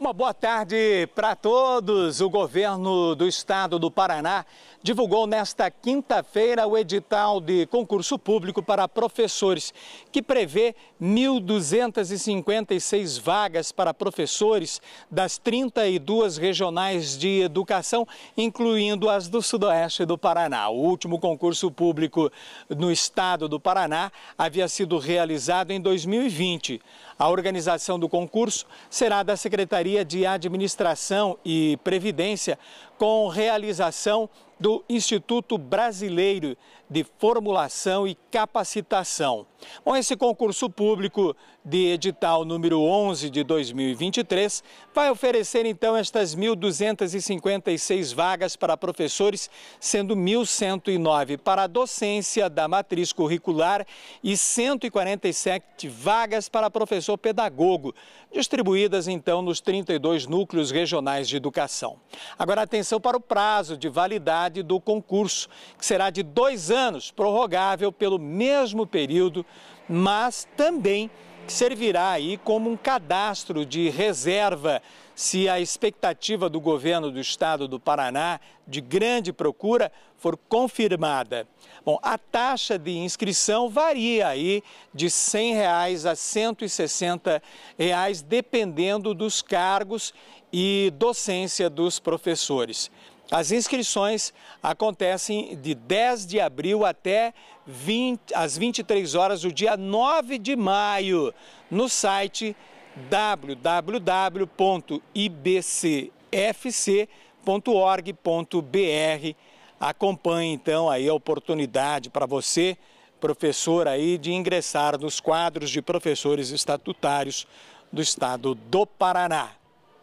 Uma boa tarde para todos. O governo do estado do Paraná divulgou nesta quinta-feira o edital de concurso público para professores, que prevê 1.256 vagas para professores das 32 regionais de educação, incluindo as do Sudoeste do Paraná. O último concurso público no estado do Paraná havia sido realizado em 2020. A organização do concurso será da Secretaria de Administração e Previdência, com realização do Instituto Brasileiro de Formulação e Capacitação. Bom, esse concurso público de edital número 11 de 2023 vai oferecer então estas 1.256 vagas para professores, sendo 1.109 para a docência da matriz curricular e 147 vagas para professor pedagogo, distribuídas então nos 32 núcleos regionais de educação. Agora atenção para o prazo de validade validade do concurso, que será de dois anos, prorrogável pelo mesmo período, mas também servirá aí como um cadastro de reserva se a expectativa do governo do estado do Paraná de grande procura for confirmada. Bom, a taxa de inscrição varia aí de R$ 100 reais a R$ 160, reais, dependendo dos cargos e docência dos professores. As inscrições acontecem de 10 de abril até 20, às 23 horas do dia 9 de maio no site www.ibcfc.org.br. Acompanhe então aí a oportunidade para você, professor aí, de ingressar nos quadros de professores estatutários do estado do Paraná.